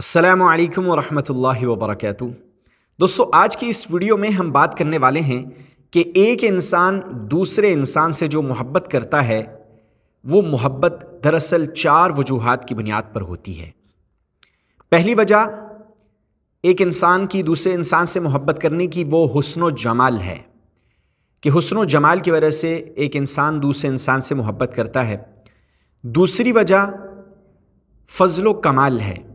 अस्सलाम वालेकुम वरहमतुल्लाहि दोस्तों आज की इस वीडियो में हम बात करने वाले हैं कि एक इंसान दूसरे इंसान से जो मोहब्बत करता है वो मोहब्बत दरअसल चार वजूहत की बुनियाद पर होती है पहली वजह एक इंसान की दूसरे इंसान से मोहब्बत करने की वो हसन जमाल है कि हसन जमाल की वजह से एक इंसान दूसरे इंसान से मोहब्बत करता है दूसरी वजह फजल कमाल है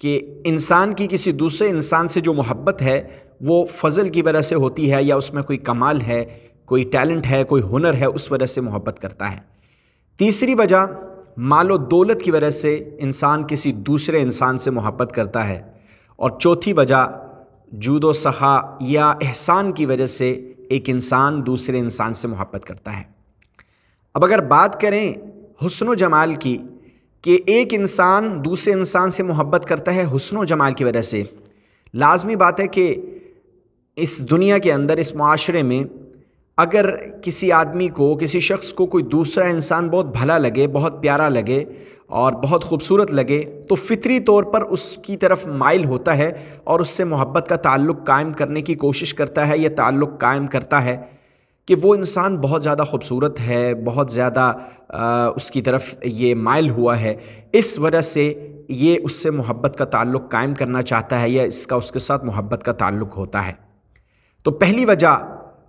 कि इंसान की किसी दूसरे इंसान से जो मोहब्बत है वो फजल की वजह से होती है या उसमें कोई कमाल है कोई टैलेंट है कोई हुनर है उस वजह से मोहब्बत करता है तीसरी वजह माल व दौलत की वजह से इंसान किसी दूसरे इंसान से मोहब्बत करता है और चौथी वजह जूदो सखा या एहसान की वजह से एक इंसान दूसरे इंसान से मोहब्बत करता है अब अगर बात करें हसन जमाल की कि एक इंसान दूसरे इंसान से मोहब्बत करता है हुसन जमाल की वजह से लाजमी बात है कि इस दुनिया के अंदर इस माशरे में अगर किसी आदमी को किसी शख्स को कोई दूसरा इंसान बहुत भला लगे बहुत प्यारा लगे और बहुत खूबसूरत लगे तो फितरी तौर पर उसकी तरफ माइल होता है और उससे मोहब्बत का ताल्लुक़ कायम करने की कोशिश करता है या ताल्लुक़ कायम करता है कि वो इंसान बहुत ज़्यादा खूबसूरत है बहुत ज़्यादा उसकी तरफ ये मायल हुआ है इस वजह से ये उससे मोहब्बत का ताल्लुक़ कायम करना चाहता है या इसका उसके साथ मोहब्बत का ताल्लुक़ होता है तो पहली वजह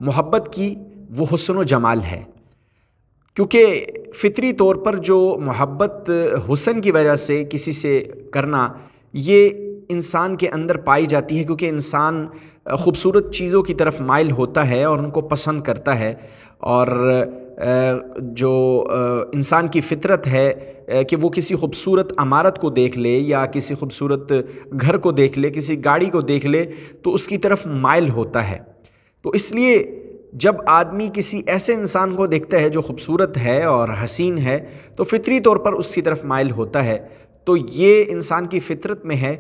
मोहब्बत की वो हसन जमाल है क्योंकि फ़ितरी तौर पर जो मोहब्बत हुसन की वजह से किसी से करना ये इंसान के अंदर पाई जाती है क्योंकि इंसान खूबसूरत चीज़ों की तरफ माइल होता है और उनको पसंद करता है और जो इंसान की फ़ितरत है कि वो किसी खूबसूरत अमारत को देख ले या किसी खूबसूरत घर को देख ले किसी गाड़ी को देख ले तो उसकी तरफ माइल होता है तो इसलिए जब आदमी किसी ऐसे इंसान को देखता है जो खूबसूरत है और हसीन है तो फितरी तौर पर उसकी तरफ माइल होता है तो ये इंसान की फ़ितरत में है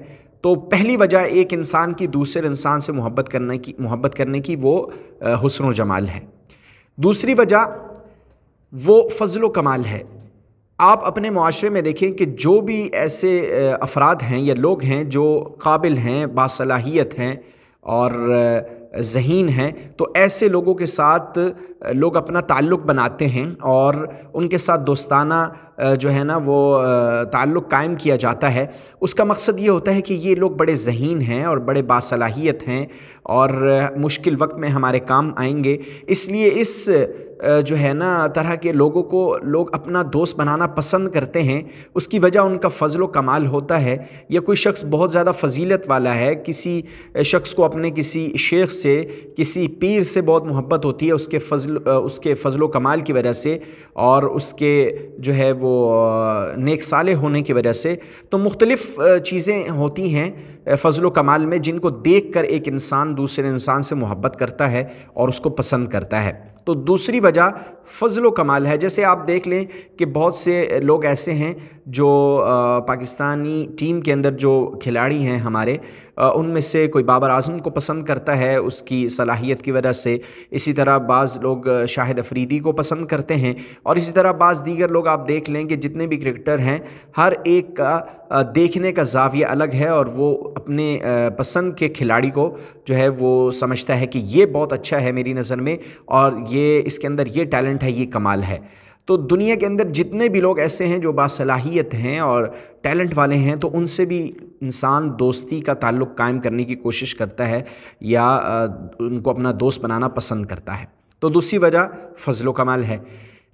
तो पहली वजह एक इंसान की दूसरे इंसान से मोहब्बत करने की मोहब्बत करने की वो हसन व जमाल है दूसरी वजह वो फजल कमाल है आप अपने माशरे में देखें कि जो भी ऐसे अफराद हैं या लोग हैं जो काबिल हैं बासलाहियत हैं और जहीन हैं तो ऐसे लोगों के साथ लोग अपना ताल्लुक़ बनाते हैं और उनके साथ दोस्ताना जो है ना वो ताल्लुक़ कायम किया जाता है उसका मकसद ये होता है कि ये लोग बड़े जहीन हैं और बड़े बासलाहियत हैं और मुश्किल वक्त में हमारे काम आएंगे इसलिए इस जो है ना तरह के लोगों को लोग अपना दोस्त बनाना पसंद करते हैं उसकी वजह उनका फ़जल कमाल होता है या कोई शख्स बहुत ज़्यादा फजीलत वाला है किसी शख्स को अपने किसी शेख से किसी पीर से बहुत मोहब्बत होती है उसके फजल फजल उसके फजल कमाल की वजह से और उसके जो है वो नेक साले होने की वजह से तो मुख्तलिफ़ चीज़ें होती हैं फ़जल कमाल में जिनको देख कर एक इंसान दूसरे इंसान से मोहब्बत करता है और उसको पसंद करता है तो दूसरी वजह फ़जल कमाल है जैसे आप देख लें कि बहुत से लोग ऐसे हैं जो पाकिस्तानी टीम के अंदर जो खिलाड़ी हैं हमारे उनमें से कोई बाबर आजम को पसंद करता है उसकी सलाहियत की वजह से इसी तरह बाज़ लोग शाहिद अफरीदी को पसंद करते हैं और इसी तरह बाज़ दीगर लोग आप देख लें कि जितने भी क्रिकेटर हैं हर एक का देखने का जाविया अलग है और वो अपने पसंद के खिलाड़ी को जो है वो समझता है कि ये बहुत अच्छा है मेरी नज़र में और ये इसके अंदर ये टैलेंट है ये कमाल है तो दुनिया के अंदर जितने भी लोग ऐसे हैं जो बासलाहियत हैं और टैलेंट वाले हैं तो उनसे भी इंसान दोस्ती का ताल्लुक़ कायम करने की कोशिश करता है या उनको अपना दोस्त बनाना पसंद करता है तो दूसरी वजह फजलो कमाल है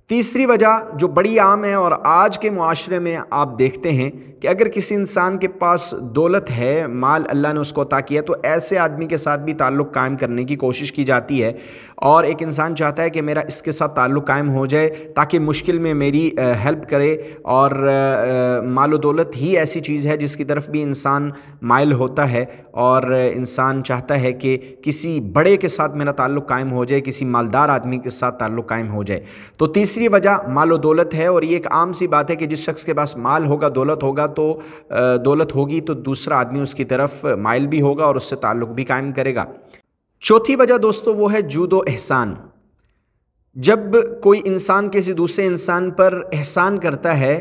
तीसरी वजह जो बड़ी आम है और आज के माशरे में आप देखते हैं कि अगर किसी इंसान के पास दौलत है माल अल्लाह ने उसको अता किया तो ऐसे आदमी के साथ भी ताल्लुक़ कायम करने की कोशिश की जाती है और एक इंसान चाहता है कि मेरा इसके साथ ताल्लुक़ कायम हो जाए ताकि मुश्किल में मेरी हेल्प करे और माल दौलत ही ऐसी चीज़ है जिसकी तरफ भी इंसान मायल होता है और इंसान चाहता है कि किसी बड़े के साथ मेरा ताल्लुक़ कायम हो जाए किसी मालदार आदमी के साथ ताल्लुक़ कायम हो जाए तो तीसरी वजह माल दौलत है और ये एक आम सी बात है कि जिस शख्स के पास माल होगा दौलत होगा तो दौलत होगी तो दूसरा आदमी उसकी तरफ माइल भी होगा और उससे ताल्लुक़ भी कायम करेगा चौथी वजह दोस्तों वो है जूदो एहसान जब कोई इंसान किसी दूसरे इंसान पर एहसान करता है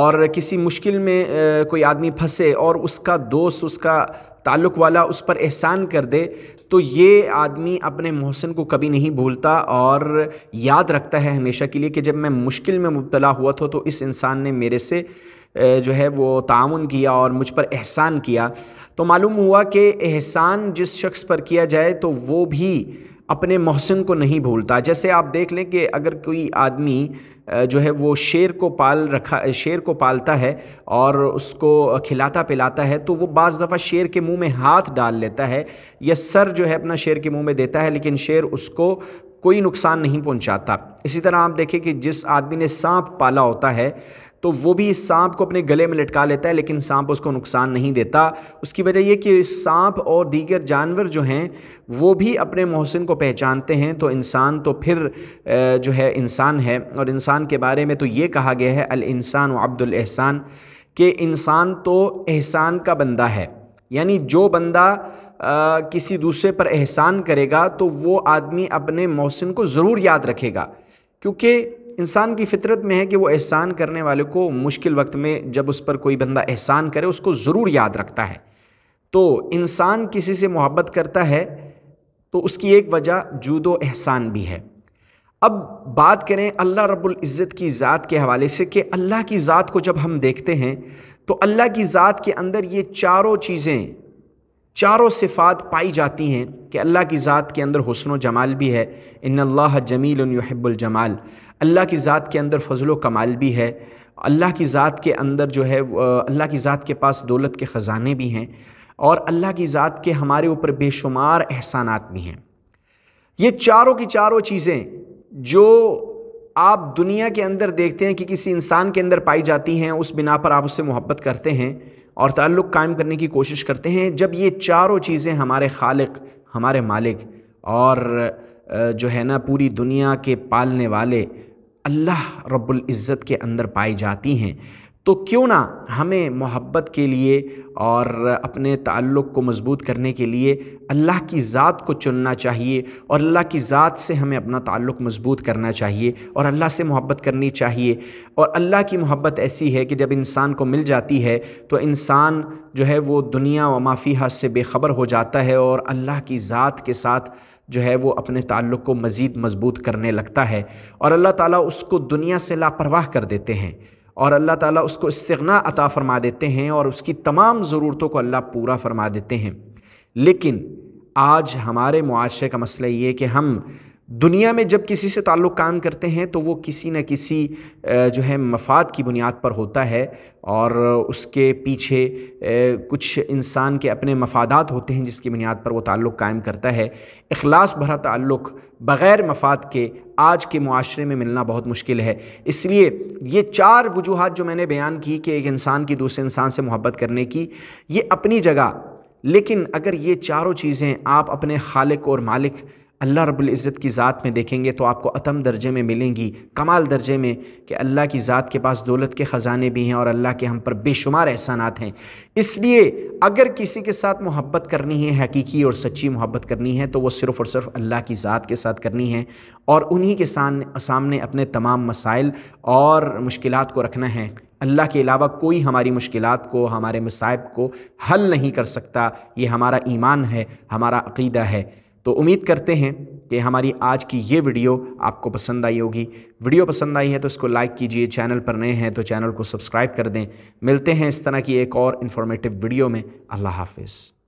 और किसी मुश्किल में कोई आदमी फंसे और उसका दोस्त उसका ताल्लुक़ वाला उस पर एहसान कर दे तो ये आदमी अपने मोहसिन को कभी नहीं भूलता और याद रखता है हमेशा के लिए कि जब मैं मुश्किल में मुबतला हुआ था तो इस इंसान ने मेरे से जो है वो ताउन किया और मुझ पर एहसान किया तो मालूम हुआ कि एहसान जिस शख्स पर किया जाए तो वो भी अपने मोहसिन को नहीं भूलता जैसे आप देख लें कि अगर कोई आदमी जो है वो शेर को पाल रखा शेर को पालता है और उसको खिलाता पिलाता है तो वो बज़ दफ़ा शेर के मुंह में हाथ डाल लेता है या सर जो है अपना शेर के मुंह में देता है लेकिन शेर उसको कोई नुकसान नहीं पहुंचाता इसी तरह आप देखें कि जिस आदमी ने सांप पाला होता है तो वो भी इस सांप को अपने गले में लटका लेता है लेकिन सांप उसको नुकसान नहीं देता उसकी वजह यह कि सांप और दीगर जानवर जो हैं वो भी अपने मोहसिन को पहचानते हैं तो इंसान तो फिर जो है इंसान है और इंसान के बारे में तो ये कहा गया है अल इंसान व अब्दुल एहसान कि इंसान तो एहसान का बंदा है यानी जो बंदा आ, किसी दूसरे पर एहसान करेगा तो वो आदमी अपने मौसम को ज़रूर याद रखेगा क्योंकि इंसान की फितरत में है कि वो एहसान करने वाले को मुश्किल वक्त में जब उस पर कोई बंदा एहसान करे उसको ज़रूर याद रखता है तो इंसान किसी से मोहब्बत करता है तो उसकी एक वजह जूदो एहसान भी है अब बात करें अल्लाह रब्बुल इज़्ज़त की ज़ात के हवाले से कि अल्लाह की ज़ात को जब हम देखते हैं तो अल्लाह की ज़ात के अंदर ये चारों चीज़ें चारों सिफ़ात पाई जाती हैं कि अल्लाह की ज़ात के अंदर हसन जमाल भी है इन अल्लाह जमील जमाल अल्लाह की ज़ात के अंदर फ़जल कमाल भी है अल्लाह की ज़ात के अंदर जो है अल्लाह की ज़ात के पास दौलत के ख़जाने भी हैं और अल्लाह की ज़ात के हमारे ऊपर बेशुमार एहसानात भी हैं ये चारों की चारों चीज़ें जो आप दुनिया के अंदर देखते हैं कि किसी इंसान के अंदर पाई जाती हैं उस बिना पर आप उससे मोहब्बत करते हैं और ताल्लुक़ कायम करने की कोशिश करते हैं जब ये चारों चीज़ें हमारे खालिक हमारे मालिक और जो है ना पूरी दुनिया के पालने वाले अल्लाह रब्बुल इज़्ज़त के अंदर पाई जाती हैं तो क्यों ना हमें मोहब्बत के लिए और अपने ताल्लुक़ को मज़बूत करने के लिए अल्लाह की ज़ात को चुनना चाहिए और अल्लाह की ज़ात से हमें अपना ताल्लुक़ मज़बूत करना चाहिए और अल्लाह से मोहब्बत करनी चाहिए और अल्लाह की मोहब्बत ऐसी है कि जब इंसान को मिल जाती है तो इंसान जो है वो दुनिया व हाथ से बेखबर हो जाता है और अल्लाह की ज़ात के साथ जो है वो अपने ताल्लुक़ को मज़ीद मज़बूत करने लगता है और अल्लाह ताला उसको दुनिया से लापरवाह कर देते हैं और अल्लाह ताला उसको इस्तना अता फरमा देते हैं और उसकी तमाम ज़रूरतों को अल्लाह पूरा फरमा देते हैं लेकिन आज हमारे मुआरे का मसला ये कि हम दुनिया में जब किसी से ताल्लुक़ कायम करते हैं तो वो किसी न किसी जो है मफाद की बुनियाद पर होता है और उसके पीछे कुछ इंसान के अपने मफादात होते हैं जिसकी बुनियाद पर वो ताल्लुक़ कायम करता है अखलास भरा ताल्लुक़ बग़ैर मफाद के आज के माशरे में मिलना बहुत मुश्किल है इसलिए ये चार वजूहत जो मैंने बयान की कि एक इंसान की दूसरे इंसान से मोहब्बत करने की ये अपनी जगह लेकिन अगर ये चारों चीज़ें आप अपने खालिक और मालिक अल्लाह इज़्ज़त की ज़ात में देखेंगे तो आपको अतम दर्जे में मिलेंगी कमाल दर्जे में कि अल्लाह की ज़ात के पास दौलत के ख़ज़ाने भी हैं और अल्लाह के हम पर बेशुमार एहसानात हैं इसलिए अगर किसी के साथ मोहब्बत करनी है हकीकी और सच्ची मोहब्बत करनी है तो वो सिर्फ़ और सिर्फ अल्लाह की ज़ात के साथ करनी है और उन्हीं के सामने अपने तमाम मसाइल और मुश्किल को रखना है अल्लाह के अलावा कोई हमारी मुश्किल को हमारे मसाइब को हल नहीं कर सकता ये हमारा ईमान है हमारा अकीदा है तो उम्मीद करते हैं कि हमारी आज की ये वीडियो आपको पसंद आई होगी वीडियो पसंद आई है तो इसको लाइक कीजिए चैनल पर नए हैं तो चैनल को सब्सक्राइब कर दें मिलते हैं इस तरह की एक और इन्फॉर्मेटिव वीडियो में अल्लाह हाफिज़